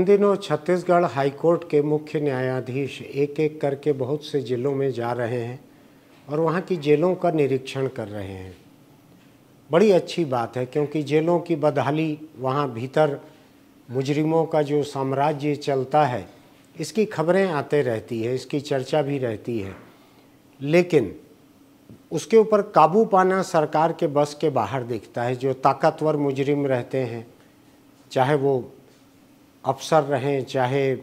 इन दिनों छत्तीसगढ़ हाईकोर्ट के मुख्य न्यायाधीश एक एक करके बहुत से ज़िलों में जा रहे हैं और वहाँ की जेलों का निरीक्षण कर रहे हैं बड़ी अच्छी बात है क्योंकि जेलों की बदहाली वहाँ भीतर मुजरिमों का जो साम्राज्य चलता है इसकी खबरें आते रहती है इसकी चर्चा भी रहती है लेकिन उसके ऊपर काबू पाना सरकार के बस के बाहर दिखता है जो ताकतवर मुजरिम रहते हैं चाहे वो अफसर रहें चाहे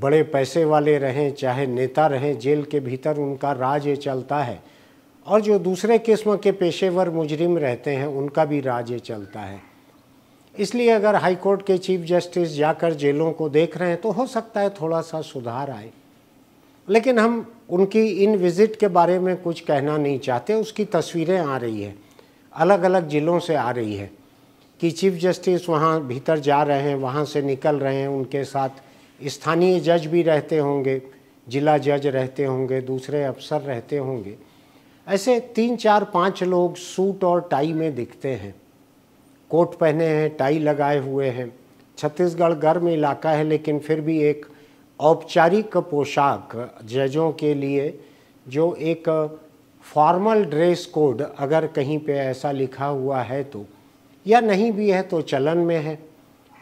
बड़े पैसे वाले रहें चाहे नेता रहें जेल के भीतर उनका राज ये चलता है और जो दूसरे किस्म के पेशेवर मुजरिम रहते हैं उनका भी राज ये चलता है इसलिए अगर हाई कोर्ट के चीफ जस्टिस जाकर जेलों को देख रहे हैं तो हो सकता है थोड़ा सा सुधार आए लेकिन हम उनकी इन विज़िट के बारे में कुछ कहना नहीं चाहते उसकी तस्वीरें आ रही है अलग अलग ज़िलों से आ रही है कि चीफ जस्टिस वहाँ भीतर जा रहे हैं वहाँ से निकल रहे हैं उनके साथ स्थानीय जज भी रहते होंगे जिला जज रहते होंगे दूसरे अफसर रहते होंगे ऐसे तीन चार पाँच लोग सूट और टाई में दिखते हैं कोट पहने हैं टाई लगाए हुए हैं छत्तीसगढ़ गर्म इलाका है लेकिन फिर भी एक औपचारिक पोशाक जजों के लिए जो एक फॉर्मल ड्रेस कोड अगर कहीं पे ऐसा लिखा हुआ है तो या नहीं भी है तो चलन में है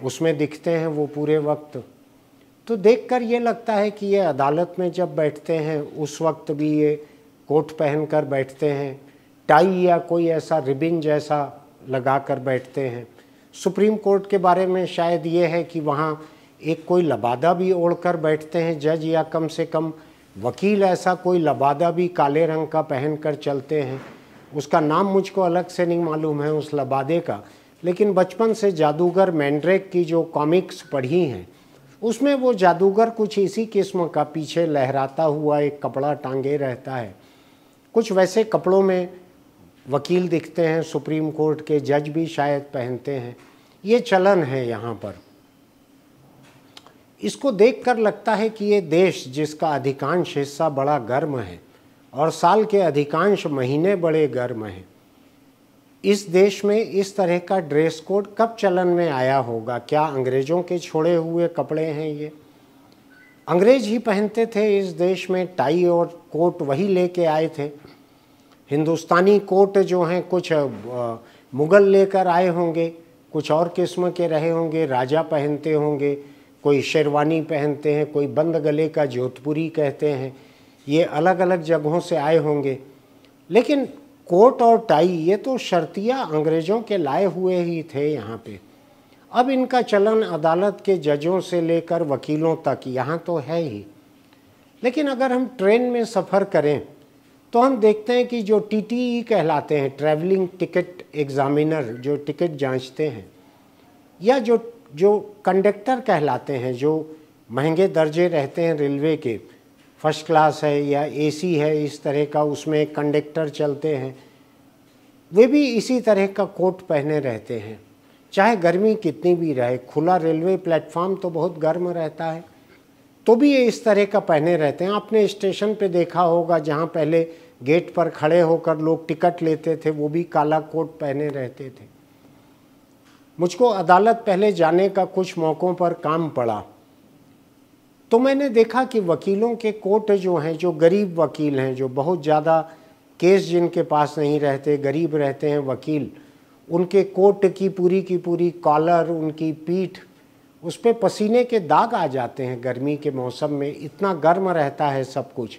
उसमें दिखते हैं वो पूरे वक्त तो देखकर ये लगता है कि ये अदालत में जब बैठते हैं उस वक्त भी ये कोट पहन कर बैठते हैं टाई या कोई ऐसा रिबिन जैसा लगा कर बैठते हैं सुप्रीम कोर्ट के बारे में शायद ये है कि वहाँ एक कोई लबादा भी ओढ़ कर बैठते हैं जज या कम से कम वकील ऐसा कोई लबादा भी काले रंग का पहन कर चलते हैं उसका नाम मुझको अलग से नहीं मालूम है उस लबादे का लेकिन बचपन से जादूगर मैंड्रेक की जो कॉमिक्स पढ़ी हैं उसमें वो जादूगर कुछ इसी किस्म का पीछे लहराता हुआ एक कपड़ा टांगे रहता है कुछ वैसे कपड़ों में वकील दिखते हैं सुप्रीम कोर्ट के जज भी शायद पहनते हैं ये चलन है यहाँ पर इसको देखकर लगता है कि ये देश जिसका अधिकांश हिस्सा बड़ा गर्म है और साल के अधिकांश महीने बड़े गर्म हैं इस देश में इस तरह का ड्रेस कोड कब चलन में आया होगा क्या अंग्रेज़ों के छोड़े हुए कपड़े हैं ये अंग्रेज ही पहनते थे इस देश में टाई और कोट वही लेके आए थे हिंदुस्तानी कोट जो हैं कुछ मुग़ल लेकर आए होंगे कुछ और किस्म के रहे होंगे राजा पहनते होंगे कोई शेरवानी पहनते हैं कोई बंद गले का जोधपुरी कहते हैं ये अलग अलग जगहों से आए होंगे लेकिन कोट और टाई ये तो शर्तिया अंग्रेज़ों के लाए हुए ही थे यहाँ पे अब इनका चलन अदालत के जजों से लेकर वकीलों तक यहाँ तो है ही लेकिन अगर हम ट्रेन में सफ़र करें तो हम देखते हैं कि जो टीटीई कहलाते हैं ट्रैवलिंग टिकट एग्ज़ामिनर जो टिकट जांचते हैं या जो जो कंडक्टर कहलाते हैं जो महंगे दर्जे रहते हैं रेलवे के फर्स्ट क्लास है या एसी है इस तरह का उसमें कंडक्टर चलते हैं वे भी इसी तरह का कोट पहने रहते हैं चाहे गर्मी कितनी भी रहे खुला रेलवे प्लेटफार्म तो बहुत गर्म रहता है तो भी ये इस तरह का पहने रहते हैं आपने स्टेशन पे देखा होगा जहाँ पहले गेट पर खड़े होकर लोग टिकट लेते थे वो भी काला कोट पहने रहते थे मुझको अदालत पहले जाने का कुछ मौक़ों पर काम पड़ा तो मैंने देखा कि वकीलों के कोर्ट जो हैं जो गरीब वकील हैं जो बहुत ज़्यादा केस जिनके पास नहीं रहते गरीब रहते हैं वकील उनके कोट की पूरी की पूरी कॉलर उनकी पीठ उस पर पसीने के दाग आ जाते हैं गर्मी के मौसम में इतना गर्म रहता है सब कुछ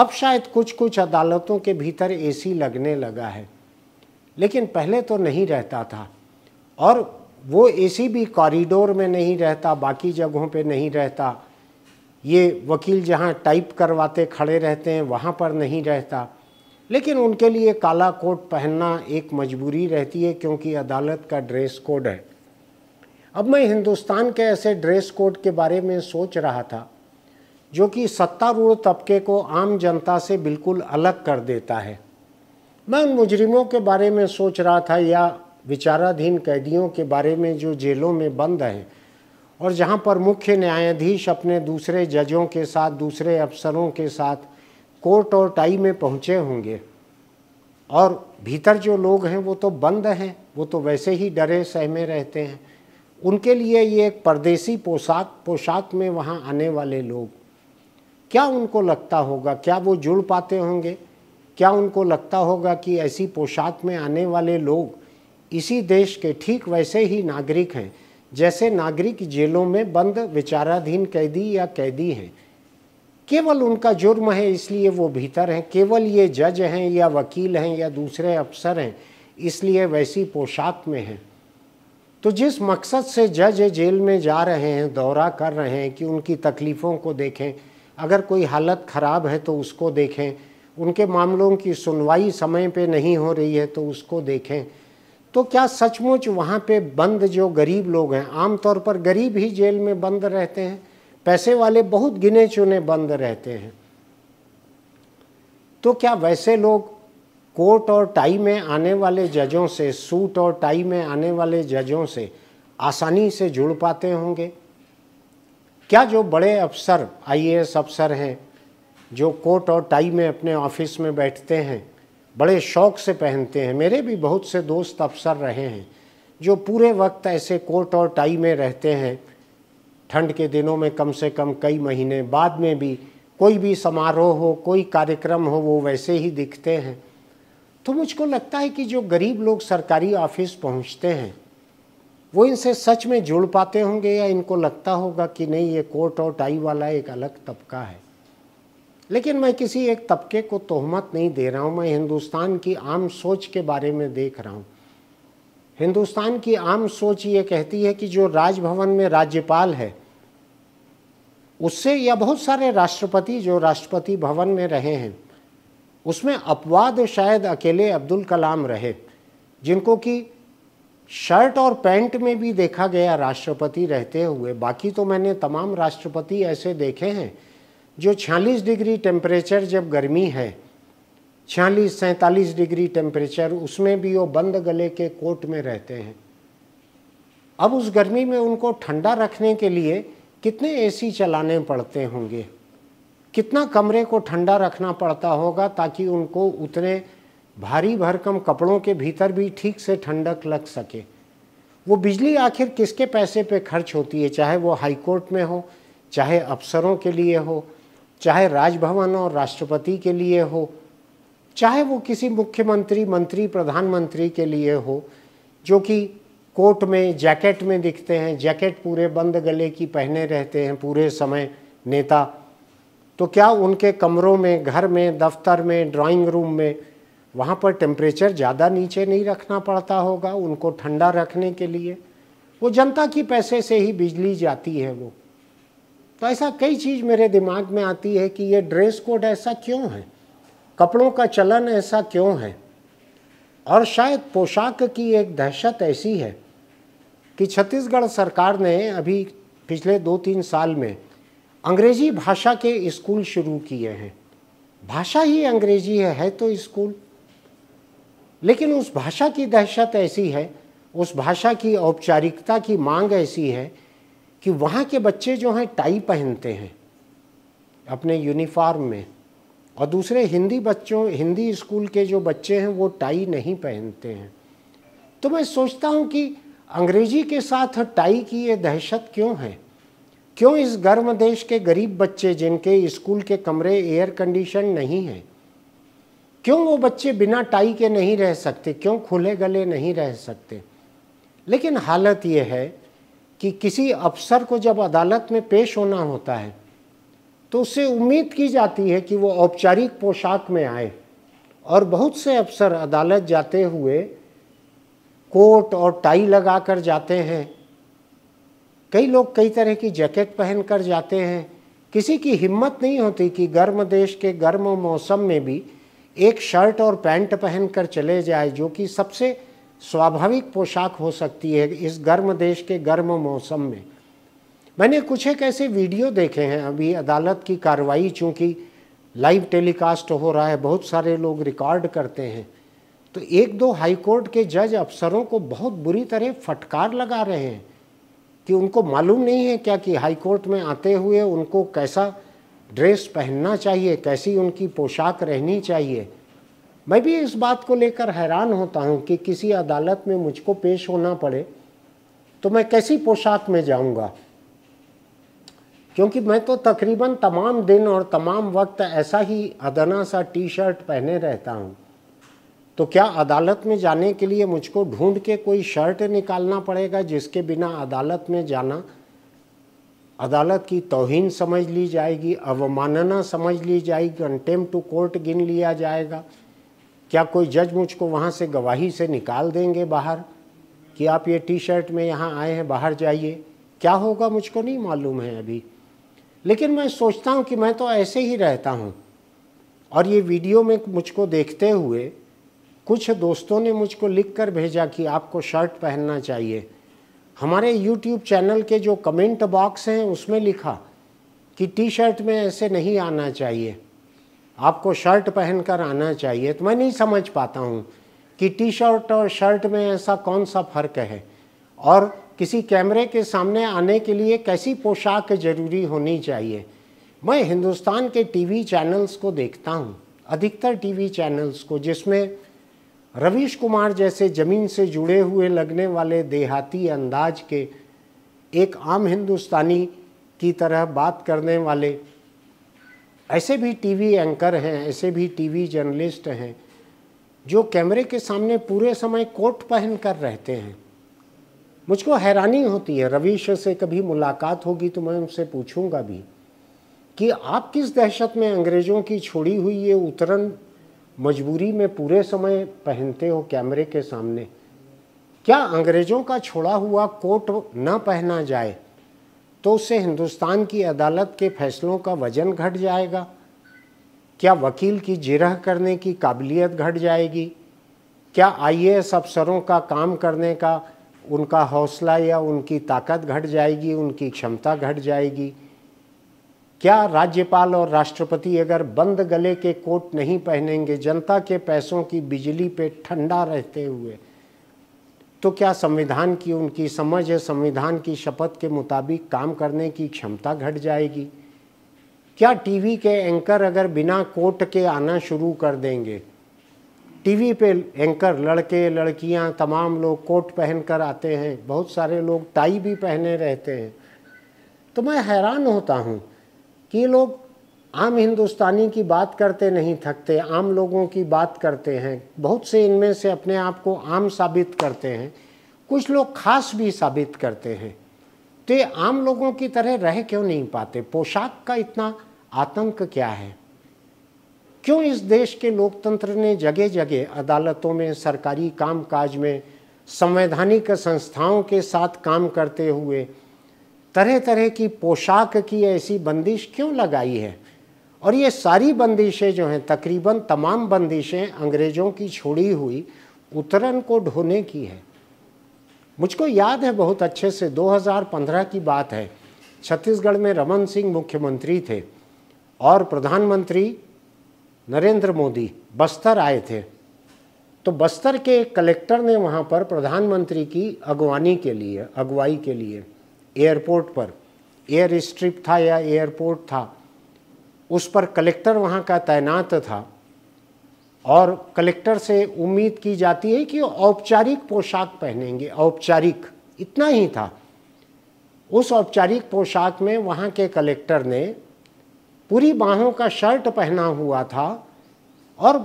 अब शायद कुछ कुछ अदालतों के भीतर एसी लगने लगा है लेकिन पहले तो नहीं रहता था और वो एसी भी कॉरिडोर में नहीं रहता बाकी जगहों पे नहीं रहता ये वकील जहाँ टाइप करवाते खड़े रहते हैं वहाँ पर नहीं रहता लेकिन उनके लिए काला कोट पहनना एक मजबूरी रहती है क्योंकि अदालत का ड्रेस कोड है अब मैं हिंदुस्तान के ऐसे ड्रेस कोड के बारे में सोच रहा था जो कि सत्तारूढ़ तबके को आम जनता से बिल्कुल अलग कर देता है मैं उन मुजरिमों के बारे में सोच रहा था या विचाराधीन कैदियों के बारे में जो जेलों में बंद हैं और जहाँ पर मुख्य न्यायाधीश अपने दूसरे जजों के साथ दूसरे अफसरों के साथ कोर्ट और टाई में पहुँचे होंगे और भीतर जो लोग हैं वो तो बंद हैं वो तो वैसे ही डरे सहमे रहते हैं उनके लिए ये एक परदेसी पोशाक पोशाक में वहाँ आने वाले लोग क्या उनको लगता होगा क्या वो जुड़ पाते होंगे क्या उनको लगता होगा कि ऐसी पोशाक में आने वाले लोग इसी देश के ठीक वैसे ही नागरिक हैं जैसे नागरिक जेलों में बंद विचाराधीन कैदी या कैदी हैं केवल उनका जुर्म है इसलिए वो भीतर हैं केवल ये जज हैं या वकील हैं या दूसरे अफसर हैं इसलिए वैसी पोशाक में हैं तो जिस मकसद से जज जेल में जा रहे हैं दौरा कर रहे हैं कि उनकी तकलीफ़ों को देखें अगर कोई हालत ख़राब है तो उसको देखें उनके मामलों की सुनवाई समय पे नहीं हो रही है तो उसको देखें तो क्या सचमुच वहाँ पे बंद जो गरीब लोग हैं आमतौर पर गरीब ही जेल में बंद रहते हैं पैसे वाले बहुत गिने चुने बंद रहते हैं तो क्या वैसे लोग कोर्ट और टाई में आने वाले जजों से सूट और टाई में आने वाले जजों से आसानी से जुड़ पाते होंगे क्या जो बड़े अफसर आईएएस अफसर हैं जो कोर्ट और टाई में अपने ऑफिस में बैठते हैं बड़े शौक से पहनते हैं मेरे भी बहुत से दोस्त अफसर रहे हैं जो पूरे वक्त ऐसे कोट और टाई में रहते हैं ठंड के दिनों में कम से कम कई महीने बाद में भी कोई भी समारोह हो कोई कार्यक्रम हो वो वैसे ही दिखते हैं तो मुझको लगता है कि जो गरीब लोग सरकारी ऑफिस पहुंचते हैं वो इनसे सच में जुड़ पाते होंगे या इनको लगता होगा कि नहीं ये कोट और टाई वाला एक अलग तबका है लेकिन मैं किसी एक तबके को तोहमत नहीं दे रहा हूँ मैं हिंदुस्तान की आम सोच के बारे में देख रहा हूँ हिंदुस्तान की आम सोच ये कहती है कि जो राजभवन में राज्यपाल है उससे या बहुत सारे राष्ट्रपति जो राष्ट्रपति भवन में रहे हैं उसमें अपवाद शायद अकेले अब्दुल कलाम रहे जिनको कि शर्ट और पैंट में भी देखा गया राष्ट्रपति रहते हुए बाकी तो मैंने तमाम राष्ट्रपति ऐसे देखे हैं जो 46 डिग्री टेम्परेचर जब गर्मी है छियालीस सैंतालीस डिग्री टेम्परेचर उसमें भी वो बंद गले के कोट में रहते हैं अब उस गर्मी में उनको ठंडा रखने के लिए कितने एसी चलाने पड़ते होंगे कितना कमरे को ठंडा रखना पड़ता होगा ताकि उनको उतने भारी भरकम कपड़ों के भीतर भी ठीक से ठंडक लग सके वो बिजली आखिर किसके पैसे पे खर्च होती है चाहे वो हाई कोर्ट में हो चाहे अफसरों के लिए हो चाहे राजभवन और राष्ट्रपति के लिए हो चाहे वो किसी मुख्यमंत्री मंत्री प्रधानमंत्री के लिए हो जो कि कोट में जैकेट में दिखते हैं जैकेट पूरे बंद गले की पहने रहते हैं पूरे समय नेता तो क्या उनके कमरों में घर में दफ्तर में ड्राइंग रूम में वहाँ पर टेम्परेचर ज़्यादा नीचे नहीं रखना पड़ता होगा उनको ठंडा रखने के लिए वो जनता की पैसे से ही बिजली जाती है वो तो ऐसा कई चीज़ मेरे दिमाग में आती है कि ये ड्रेस कोड ऐसा क्यों है कपड़ों का चलन ऐसा क्यों है और शायद पोशाक की एक दहशत ऐसी है कि छत्तीसगढ़ सरकार ने अभी पिछले दो तीन साल में अंग्रेजी भाषा के स्कूल शुरू किए हैं भाषा ही अंग्रेजी है, है तो स्कूल लेकिन उस भाषा की दहशत ऐसी है उस भाषा की औपचारिकता की मांग ऐसी है कि वहाँ के बच्चे जो हैं टाई पहनते हैं अपने यूनिफॉर्म में और दूसरे हिंदी बच्चों हिंदी स्कूल के जो बच्चे हैं वो टाई नहीं पहनते हैं तो मैं सोचता हूँ कि अंग्रेजी के साथ टाई की ये दहशत क्यों है क्यों इस गर्म देश के गरीब बच्चे जिनके स्कूल के कमरे एयर कंडीशन नहीं हैं क्यों वो बच्चे बिना टाई के नहीं रह सकते क्यों खुले गले नहीं रह सकते लेकिन हालत ये है कि किसी अफसर को जब अदालत में पेश होना होता है तो उससे उम्मीद की जाती है कि वो औपचारिक पोशाक में आए और बहुत से अफसर अदालत जाते हुए कोट और टाई लगा कर जाते हैं कई लोग कई तरह की जैकेट पहन कर जाते हैं किसी की हिम्मत नहीं होती कि गर्म देश के गर्म मौसम में भी एक शर्ट और पैंट पहन कर चले जाए जो कि सबसे स्वाभाविक पोशाक हो सकती है इस गर्म देश के गर्म मौसम में मैंने कुछ एक ऐसे वीडियो देखे हैं अभी अदालत की कार्रवाई चूँकि लाइव टेलीकास्ट हो रहा है बहुत सारे लोग रिकॉर्ड करते हैं तो एक दो हाईकोर्ट के जज अफसरों को बहुत बुरी तरह फटकार लगा रहे हैं कि उनको मालूम नहीं है क्या कि हाईकोर्ट में आते हुए उनको कैसा ड्रेस पहनना चाहिए कैसी उनकी पोशाक रहनी चाहिए मैं भी इस बात को लेकर हैरान होता हूँ कि किसी अदालत में मुझको पेश होना पड़े तो मैं कैसी पोशाक में जाऊंगा क्योंकि मैं तो तकरीबन तमाम दिन और तमाम वक्त ऐसा ही अदना सा टी शर्ट पहने रहता हूँ तो क्या अदालत में जाने के लिए मुझको ढूंढ के कोई शर्ट निकालना पड़ेगा जिसके बिना अदालत में जाना अदालत की तोहिन समझ ली जाएगी अवमानना समझ ली जाएगी कंटेम टू कोर्ट गिन लिया जाएगा क्या कोई जज मुझको वहाँ से गवाही से निकाल देंगे बाहर कि आप ये टी शर्ट में यहाँ आए हैं बाहर जाइए क्या होगा मुझको नहीं मालूम है अभी लेकिन मैं सोचता हूँ कि मैं तो ऐसे ही रहता हूँ और ये वीडियो में मुझको देखते हुए कुछ दोस्तों ने मुझको लिख कर भेजा कि आपको शर्ट पहनना चाहिए हमारे यूट्यूब चैनल के जो कमेंट बॉक्स हैं उसमें लिखा कि टी शर्ट में ऐसे नहीं आना चाहिए आपको शर्ट पहन कर आना चाहिए तो मैं नहीं समझ पाता हूँ कि टी शर्ट और शर्ट में ऐसा कौन सा फ़र्क है और किसी कैमरे के सामने आने के लिए कैसी पोशाक ज़रूरी होनी चाहिए मैं हिंदुस्तान के टीवी चैनल्स को देखता हूँ अधिकतर टीवी चैनल्स को जिसमें रवीश कुमार जैसे ज़मीन से जुड़े हुए लगने वाले देहाती अंदाज के एक आम हिंदुस्तानी की तरह बात करने वाले ऐसे भी टीवी एंकर हैं ऐसे भी टीवी जर्नलिस्ट हैं जो कैमरे के सामने पूरे समय कोट पहन कर रहते हैं मुझको हैरानी होती है रवीश से कभी मुलाकात होगी तो मैं उनसे पूछूंगा भी कि आप किस दहशत में अंग्रेज़ों की छोड़ी हुई ये उतरन मजबूरी में पूरे समय पहनते हो कैमरे के सामने क्या अंग्रेज़ों का छोड़ा हुआ कोट ना पहना जाए तो उससे हिंदुस्तान की अदालत के फैसलों का वजन घट जाएगा क्या वकील की जिरह करने की काबिलियत घट जाएगी क्या आईएएस अफसरों का काम करने का उनका हौसला या उनकी ताकत घट जाएगी उनकी क्षमता घट जाएगी क्या राज्यपाल और राष्ट्रपति अगर बंद गले के कोट नहीं पहनेंगे जनता के पैसों की बिजली पे ठंडा रहते हुए तो क्या संविधान की उनकी समझ है संविधान की शपथ के मुताबिक काम करने की क्षमता घट जाएगी क्या टीवी के एंकर अगर बिना कोट के आना शुरू कर देंगे टीवी पे एंकर लड़के लड़कियां तमाम लोग कोट पहन कर आते हैं बहुत सारे लोग टाई भी पहने रहते हैं तो मैं हैरान होता हूँ कि लोग आम हिंदुस्तानी की बात करते नहीं थकते आम लोगों की बात करते हैं बहुत से इनमें से अपने आप को आम साबित करते हैं कुछ लोग खास भी साबित करते हैं तो ये आम लोगों की तरह रह क्यों नहीं पाते पोशाक का इतना आतंक क्या है क्यों इस देश के लोकतंत्र ने जगह जगह अदालतों में सरकारी कामकाज में संवैधानिक संस्थाओं के साथ काम करते हुए तरह तरह की पोशाक की ऐसी बंदिश क्यों लगाई है और ये सारी बंदिशें जो हैं तकरीबन तमाम बंदिशें अंग्रेज़ों की छोड़ी हुई उतरन को ढोने की है मुझको याद है बहुत अच्छे से 2015 की बात है छत्तीसगढ़ में रमन सिंह मुख्यमंत्री थे और प्रधानमंत्री नरेंद्र मोदी बस्तर आए थे तो बस्तर के एक कलेक्टर ने वहाँ पर प्रधानमंत्री की अगवानी के लिए अगुवाई के लिए एयरपोर्ट पर एयर स्ट्रिप था या एयरपोर्ट था उस पर कलेक्टर वहाँ का तैनात था और कलेक्टर से उम्मीद की जाती है कि औपचारिक पोशाक पहनेंगे औपचारिक इतना ही था उस औपचारिक पोशाक में वहाँ के कलेक्टर ने पूरी बाहों का शर्ट पहना हुआ था और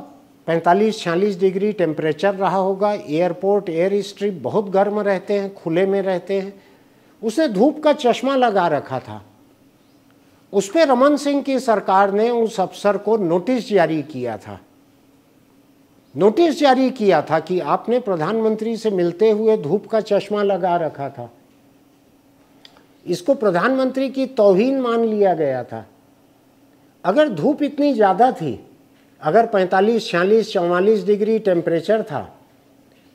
45-46 डिग्री टेम्परेचर रहा होगा एयरपोर्ट एयर स्ट्रिप बहुत गर्म रहते हैं खुले में रहते हैं उसे धूप का चश्मा लगा रखा था उस पर रमन सिंह की सरकार ने उस अफसर को नोटिस जारी किया था नोटिस जारी किया था कि आपने प्रधानमंत्री से मिलते हुए धूप का चश्मा लगा रखा था इसको प्रधानमंत्री की तोहिन मान लिया गया था अगर धूप इतनी ज़्यादा थी अगर 45, छियालीस चौवालीस डिग्री टेम्परेचर था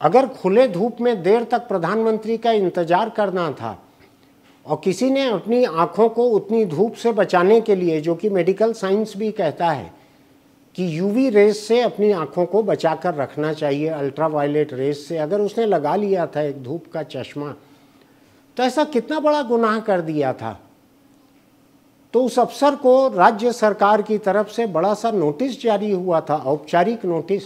अगर खुले धूप में देर तक प्रधानमंत्री का इंतज़ार करना था और किसी ने अपनी आँखों को उतनी धूप से बचाने के लिए जो कि मेडिकल साइंस भी कहता है कि यूवी रेस से अपनी आँखों को बचा कर रखना चाहिए अल्ट्रा वायलेट रेस से अगर उसने लगा लिया था एक धूप का चश्मा तो ऐसा कितना बड़ा गुनाह कर दिया था तो उस अफसर को राज्य सरकार की तरफ से बड़ा सा नोटिस जारी हुआ था औपचारिक नोटिस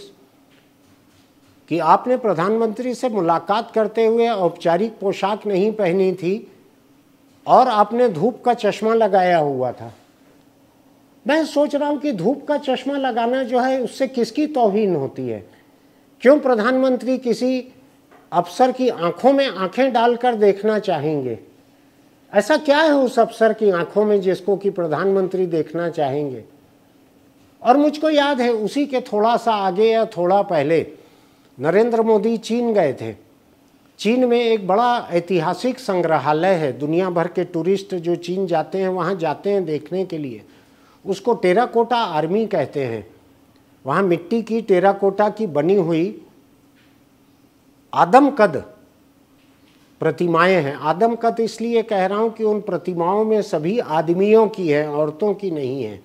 कि आपने प्रधानमंत्री से मुलाकात करते हुए औपचारिक पोशाक नहीं पहनी थी और आपने धूप का चश्मा लगाया हुआ था मैं सोच रहा हूँ कि धूप का चश्मा लगाना जो है उससे किसकी तोहिन होती है क्यों प्रधानमंत्री किसी अफसर की आंखों में आंखें डालकर देखना चाहेंगे ऐसा क्या है उस अफसर की आंखों में जिसको कि प्रधानमंत्री देखना चाहेंगे और मुझको याद है उसी के थोड़ा सा आगे या थोड़ा पहले नरेंद्र मोदी चीन गए थे चीन में एक बड़ा ऐतिहासिक संग्रहालय है दुनिया भर के टूरिस्ट जो चीन जाते हैं वहाँ जाते हैं देखने के लिए उसको टेराकोटा आर्मी कहते हैं वहाँ मिट्टी की टेराकोटा की बनी हुई आदमकद प्रतिमाएं हैं आदमकद इसलिए कह रहा हूँ कि उन प्रतिमाओं में सभी आदमियों की है औरतों की नहीं है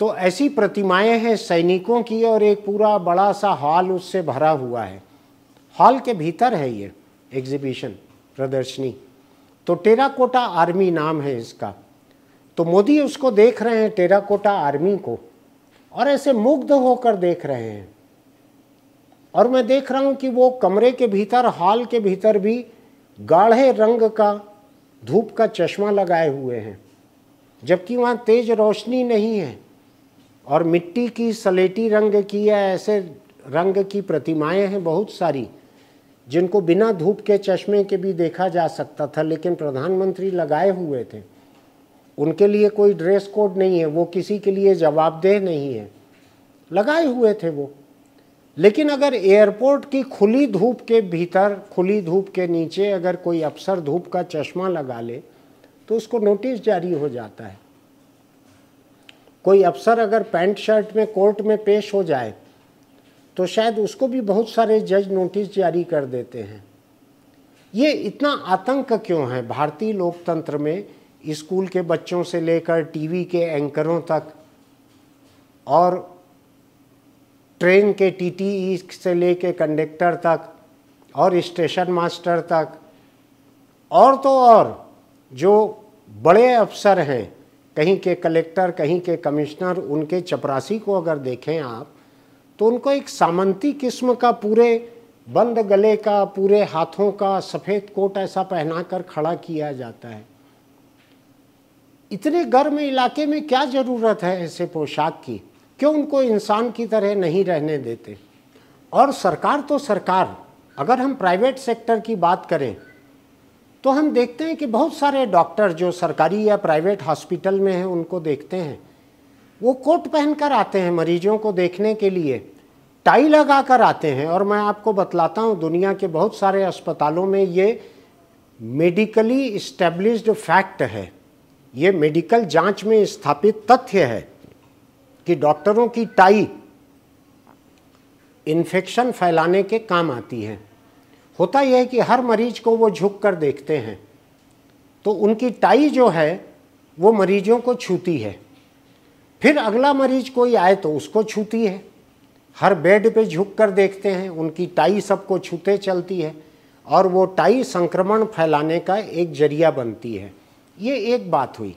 तो ऐसी प्रतिमाएं हैं सैनिकों की और एक पूरा बड़ा सा हॉल उससे भरा हुआ है हॉल के भीतर है ये एग्जीबिशन प्रदर्शनी तो टेराकोटा आर्मी नाम है इसका तो मोदी उसको देख रहे हैं टेराकोटा आर्मी को और ऐसे मुग्ध होकर देख रहे हैं और मैं देख रहा हूँ कि वो कमरे के भीतर हॉल के भीतर भी गाढ़े रंग का धूप का चश्मा लगाए हुए हैं जबकि वहाँ तेज रोशनी नहीं है और मिट्टी की सलेटी रंग की या ऐसे रंग की प्रतिमाएं हैं बहुत सारी जिनको बिना धूप के चश्मे के भी देखा जा सकता था लेकिन प्रधानमंत्री लगाए हुए थे उनके लिए कोई ड्रेस कोड नहीं है वो किसी के लिए जवाबदेह नहीं है लगाए हुए थे वो लेकिन अगर एयरपोर्ट की खुली धूप के भीतर खुली धूप के नीचे अगर कोई अफसर धूप का चश्मा लगा ले तो उसको नोटिस जारी हो जाता है कोई अफसर अगर पैंट शर्ट में कोर्ट में पेश हो जाए तो शायद उसको भी बहुत सारे जज नोटिस जारी कर देते हैं ये इतना आतंक क्यों है भारतीय लोकतंत्र में स्कूल के बच्चों से लेकर टीवी के एंकरों तक और ट्रेन के टीटीई से लेके कंडक्टर तक और स्टेशन मास्टर तक और तो और जो बड़े अफसर हैं कहीं के कलेक्टर कहीं के कमिश्नर उनके चपरासी को अगर देखें आप तो उनको एक सामंती किस्म का पूरे बंद गले का पूरे हाथों का सफ़ेद कोट ऐसा पहना कर खड़ा किया जाता है इतने गर्म इलाके में क्या ज़रूरत है ऐसे पोशाक की क्यों उनको इंसान की तरह नहीं रहने देते और सरकार तो सरकार अगर हम प्राइवेट सेक्टर की बात करें तो हम देखते हैं कि बहुत सारे डॉक्टर जो सरकारी या प्राइवेट हॉस्पिटल में हैं उनको देखते हैं वो कोट पहनकर आते हैं मरीजों को देखने के लिए टाई लगा कर आते हैं और मैं आपको बतलाता हूँ दुनिया के बहुत सारे अस्पतालों में ये मेडिकली इस्टेब्लिश्ड फैक्ट है ये मेडिकल जांच में स्थापित तथ्य है कि डॉक्टरों की टाई इन्फेक्शन फैलाने के काम आती है होता यह है कि हर मरीज को वो झुक कर देखते हैं तो उनकी टाई जो है वो मरीजों को छूती है फिर अगला मरीज कोई आए तो उसको छूती है हर बेड पे झुक कर देखते हैं उनकी टाई सबको छूते चलती है और वो टाई संक्रमण फैलाने का एक जरिया बनती है ये एक बात हुई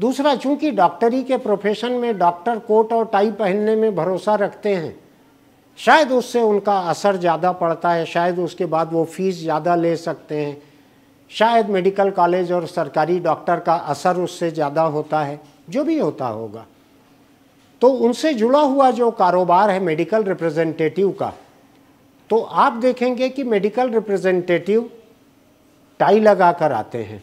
दूसरा चूंकि डॉक्टरी के प्रोफेशन में डॉक्टर कोट और टाई पहनने में भरोसा रखते हैं शायद उससे उनका असर ज़्यादा पड़ता है शायद उसके बाद वो फीस ज़्यादा ले सकते हैं शायद मेडिकल कॉलेज और सरकारी डॉक्टर का असर उससे ज़्यादा होता है जो भी होता होगा तो उनसे जुड़ा हुआ जो कारोबार है मेडिकल रिप्रेजेंटेटिव का तो आप देखेंगे कि मेडिकल रिप्रेजेंटेटिव टाई लगा कर आते हैं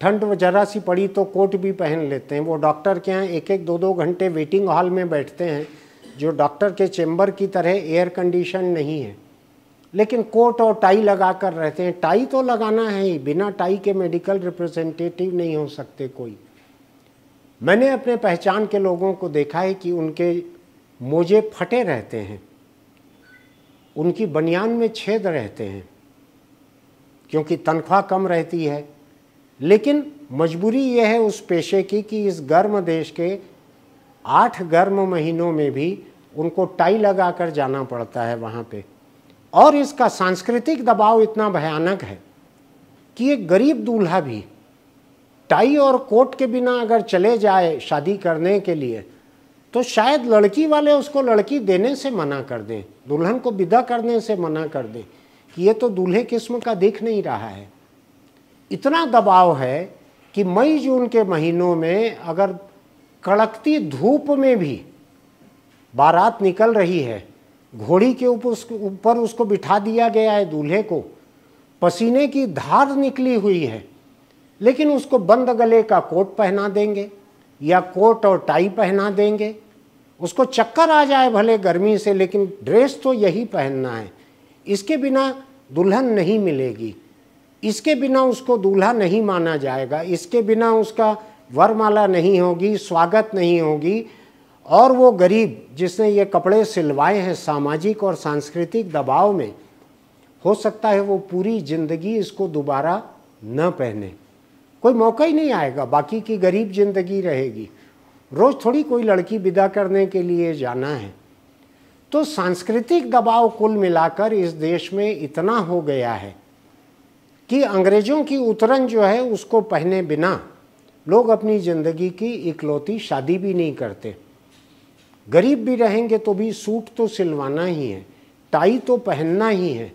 ठंड जरा सी पड़ी तो कोट भी पहन लेते हैं वो डॉक्टर के यहाँ एक एक दो दो घंटे वेटिंग हॉल में बैठते हैं जो डॉक्टर के चैम्बर की तरह एयर कंडीशन नहीं है लेकिन कोट और टाई लगा कर रहते हैं टाई तो लगाना है ही बिना टाई के मेडिकल रिप्रेजेंटेटिव नहीं हो सकते कोई मैंने अपने पहचान के लोगों को देखा है कि उनके मोजे फटे रहते हैं उनकी बनियान में छेद रहते हैं क्योंकि तनख्वाह कम रहती है लेकिन मजबूरी यह है उस पेशे की कि इस गर्म देश के आठ गर्म महीनों में भी उनको टाई लगा कर जाना पड़ता है वहाँ पे और इसका सांस्कृतिक दबाव इतना भयानक है कि एक गरीब दूल्हा भी टाई और कोट के बिना अगर चले जाए शादी करने के लिए तो शायद लड़की वाले उसको लड़की देने से मना कर दें दुल्हन को विदा करने से मना कर दें कि ये तो दूल्हे किस्म का दिख नहीं रहा है इतना दबाव है कि मई जून के महीनों में अगर कड़कती धूप में भी बारात निकल रही है घोड़ी के ऊपर उसके ऊपर उसको बिठा दिया गया है दूल्हे को पसीने की धार निकली हुई है लेकिन उसको बंद गले का कोट पहना देंगे या कोट और टाई पहना देंगे उसको चक्कर आ जाए भले गर्मी से लेकिन ड्रेस तो यही पहनना है इसके बिना दुल्हन नहीं मिलेगी इसके बिना उसको दूल्हा नहीं माना जाएगा इसके बिना उसका वरमाला नहीं होगी स्वागत नहीं होगी और वो गरीब जिसने ये कपड़े सिलवाए हैं सामाजिक और सांस्कृतिक दबाव में हो सकता है वो पूरी ज़िंदगी इसको दोबारा न पहने कोई मौका ही नहीं आएगा बाकी की गरीब जिंदगी रहेगी रोज़ थोड़ी कोई लड़की विदा करने के लिए जाना है तो सांस्कृतिक दबाव कुल मिलाकर इस देश में इतना हो गया है कि अंग्रेज़ों की उतरन जो है उसको पहने बिना लोग अपनी ज़िंदगी की इकलौती शादी भी नहीं करते गरीब भी रहेंगे तो भी सूट तो सिलवाना ही है टाई तो पहनना ही है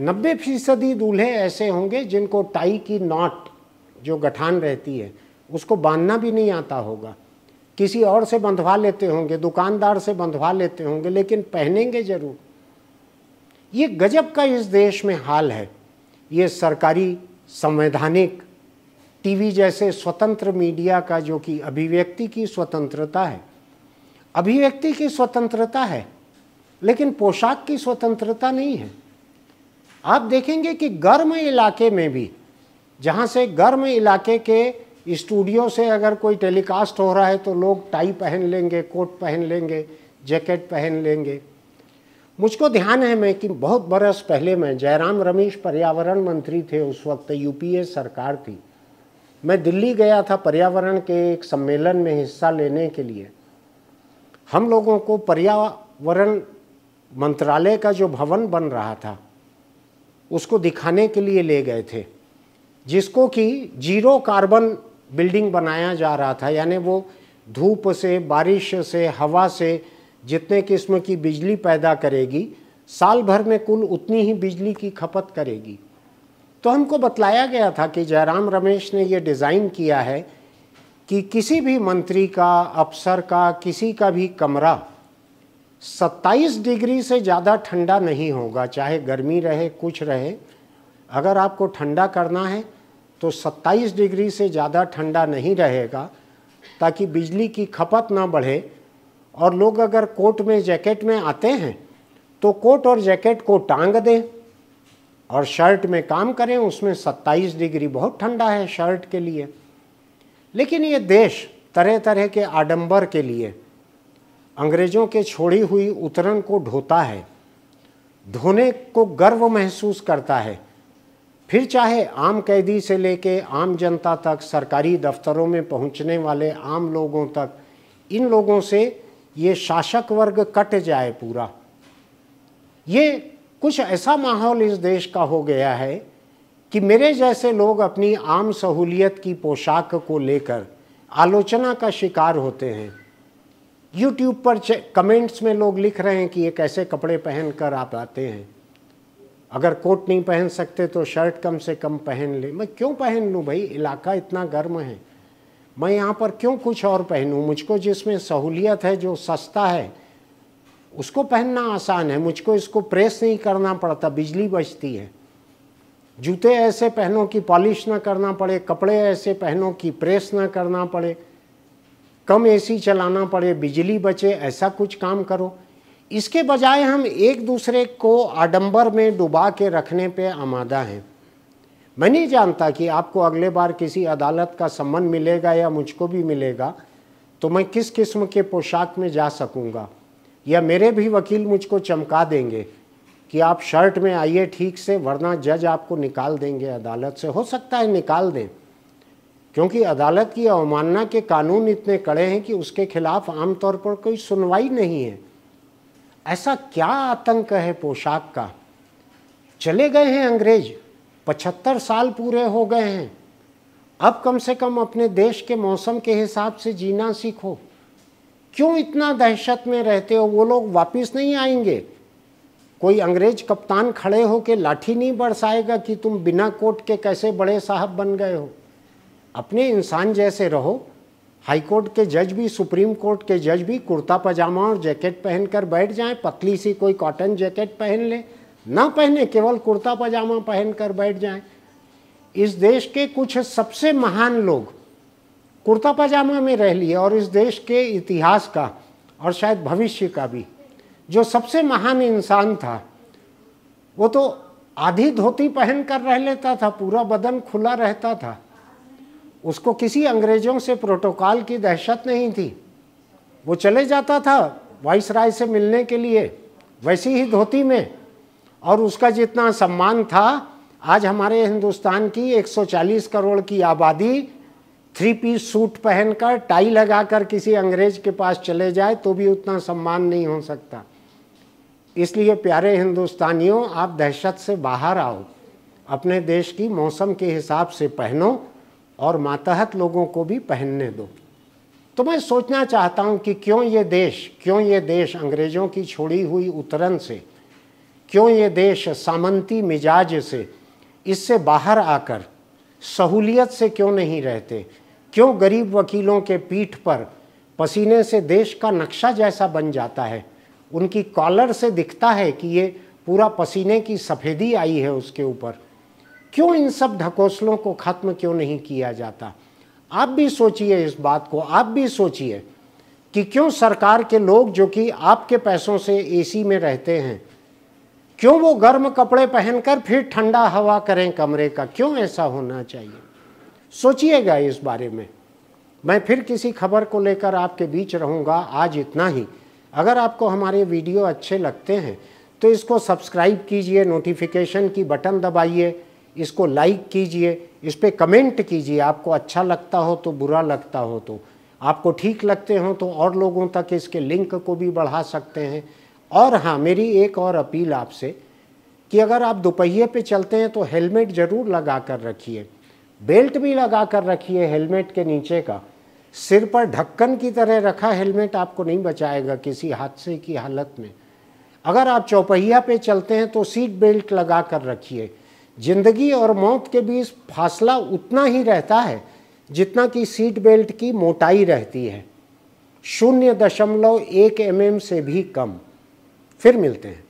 नब्बे फीसदी दूल्हे ऐसे होंगे जिनको टाई की नॉट जो गठान रहती है उसको बांधना भी नहीं आता होगा किसी और से बंधवा लेते होंगे दुकानदार से बंधवा लेते होंगे लेकिन पहनेंगे ज़रूर ये गजब का इस देश में हाल है ये सरकारी संवैधानिक टीवी जैसे स्वतंत्र मीडिया का जो कि अभिव्यक्ति की स्वतंत्रता है अभिव्यक्ति की स्वतंत्रता है लेकिन पोशाक की स्वतंत्रता नहीं है आप देखेंगे कि गर्म इलाके में भी जहाँ से गर्म इलाके के स्टूडियो से अगर कोई टेलीकास्ट हो रहा है तो लोग टाई पहन लेंगे कोट पहन लेंगे जैकेट पहन लेंगे मुझको ध्यान है मैं कि बहुत बरस पहले मैं जयराम रमेश पर्यावरण मंत्री थे उस वक्त यूपीए सरकार थी मैं दिल्ली गया था पर्यावरण के एक सम्मेलन में हिस्सा लेने के लिए हम लोगों को पर्यावरण मंत्रालय का जो भवन बन रहा था उसको दिखाने के लिए ले गए थे जिसको कि जीरो कार्बन बिल्डिंग बनाया जा रहा था यानी वो धूप से बारिश से हवा से जितने किस्म की बिजली पैदा करेगी साल भर में कुल उतनी ही बिजली की खपत करेगी तो हमको बतलाया गया था कि जयराम रमेश ने ये डिज़ाइन किया है कि किसी भी मंत्री का अफसर का किसी का भी कमरा 27 डिग्री से ज़्यादा ठंडा नहीं होगा चाहे गर्मी रहे कुछ रहे अगर आपको ठंडा करना है तो 27 डिग्री से ज़्यादा ठंडा नहीं रहेगा ताकि बिजली की खपत ना बढ़े और लोग अगर कोट में जैकेट में आते हैं तो कोट और जैकेट को टांग दें और शर्ट में काम करें उसमें 27 डिग्री बहुत ठंडा है शर्ट के लिए लेकिन ये देश तरह तरह के आडंबर के लिए अंग्रेज़ों के छोड़ी हुई उतरन को ढोता है धोने को गर्व महसूस करता है फिर चाहे आम कैदी से लेके आम जनता तक सरकारी दफ्तरों में पहुंचने वाले आम लोगों तक इन लोगों से ये शासक वर्ग कट जाए पूरा ये कुछ ऐसा माहौल इस देश का हो गया है कि मेरे जैसे लोग अपनी आम सहूलियत की पोशाक को लेकर आलोचना का शिकार होते हैं यूट्यूब पर कमेंट्स में लोग लिख रहे हैं कि ये कैसे कपड़े पहन कर आप आते हैं अगर कोट नहीं पहन सकते तो शर्ट कम से कम पहन ले मैं क्यों पहन लूँ भाई इलाका इतना गर्म है मैं यहाँ पर क्यों कुछ और पहनूँ मुझको जिसमें सहूलियत है जो सस्ता है उसको पहनना आसान है मुझको इसको प्रेस नहीं करना पड़ता बिजली बचती है जूते ऐसे पहनो कि पॉलिश ना करना पड़े कपड़े ऐसे पहनो कि प्रेस ना करना पड़े कम एसी चलाना पड़े बिजली बचे ऐसा कुछ काम करो इसके बजाय हम एक दूसरे को आडंबर में डुबा के रखने पे आमादा हैं मैं नहीं जानता कि आपको अगले बार किसी अदालत का सम्मन मिलेगा या मुझको भी मिलेगा तो मैं किस किस्म के पोशाक में जा सकूँगा या मेरे भी वकील मुझको चमका देंगे कि आप शर्ट में आइए ठीक से वरना जज आपको निकाल देंगे अदालत से हो सकता है निकाल दें क्योंकि अदालत की अवमानना के कानून इतने कड़े हैं कि उसके खिलाफ आमतौर पर कोई सुनवाई नहीं है ऐसा क्या आतंक है पोशाक का चले गए हैं अंग्रेज पचहत्तर साल पूरे हो गए हैं अब कम से कम अपने देश के मौसम के हिसाब से जीना सीखो क्यों इतना दहशत में रहते हो वो लोग वापस नहीं आएंगे कोई अंग्रेज कप्तान खड़े हो के लाठी नहीं बरसाएगा कि तुम बिना कोट के कैसे बड़े साहब बन गए हो अपने इंसान जैसे रहो हाई कोर्ट के जज भी सुप्रीम कोर्ट के जज भी कुर्ता पजामा और जैकेट पहनकर बैठ जाएं पतली सी कोई कॉटन जैकेट पहन ले ना पहने केवल कुर्ता पजामा पहनकर बैठ जाएं इस देश के कुछ सबसे महान लोग कुर्ता पजामा में रह लिए और इस देश के इतिहास का और शायद भविष्य का भी जो सबसे महान इंसान था वो तो आधी धोती पहन कर रह लेता था पूरा बदन खुला रहता था उसको किसी अंग्रेजों से प्रोटोकॉल की दहशत नहीं थी वो चले जाता था वाइस राय से मिलने के लिए वैसी ही धोती में और उसका जितना सम्मान था आज हमारे हिंदुस्तान की 140 करोड़ की आबादी थ्री पीस सूट पहनकर टाई लगाकर किसी अंग्रेज के पास चले जाए तो भी उतना सम्मान नहीं हो सकता इसलिए प्यारे हिंदुस्तानियों आप दहशत से बाहर आओ अपने देश की मौसम के हिसाब से पहनो और मातहत लोगों को भी पहनने दो तो मैं सोचना चाहता हूँ कि क्यों ये देश क्यों ये देश अंग्रेज़ों की छोड़ी हुई उतरन से क्यों ये देश सामंती मिजाज से इससे बाहर आकर सहूलियत से क्यों नहीं रहते क्यों गरीब वकीलों के पीठ पर पसीने से देश का नक्शा जैसा बन जाता है उनकी कॉलर से दिखता है कि ये पूरा पसीने की सफ़ेदी आई है उसके ऊपर क्यों इन सब ढकोसलों को ख़त्म क्यों नहीं किया जाता आप भी सोचिए इस बात को आप भी सोचिए कि क्यों सरकार के लोग जो कि आपके पैसों से एसी में रहते हैं क्यों वो गर्म कपड़े पहनकर फिर ठंडा हवा करें कमरे का क्यों ऐसा होना चाहिए सोचिएगा इस बारे में मैं फिर किसी खबर को लेकर आपके बीच रहूँगा आज इतना ही अगर आपको हमारे वीडियो अच्छे लगते हैं तो इसको सब्सक्राइब कीजिए नोटिफिकेशन की बटन दबाइए इसको लाइक कीजिए इस पर कमेंट कीजिए आपको अच्छा लगता हो तो बुरा लगता हो तो आपको ठीक लगते हो तो और लोगों तक इसके लिंक को भी बढ़ा सकते हैं और हाँ मेरी एक और अपील आपसे कि अगर आप दोपहिए पे चलते हैं तो हेलमेट ज़रूर लगा कर रखिए बेल्ट भी लगा कर रखिए हेलमेट के नीचे का सिर पर ढक्कन की तरह रखा हेलमेट आपको नहीं बचाएगा किसी हादसे की हालत में अगर आप चौपहिया पे चलते हैं तो सीट बेल्ट लगा कर रखिए जिंदगी और मौत के बीच फासला उतना ही रहता है जितना कि सीट बेल्ट की मोटाई रहती है शून्य दशमलव एक एम से भी कम फिर मिलते हैं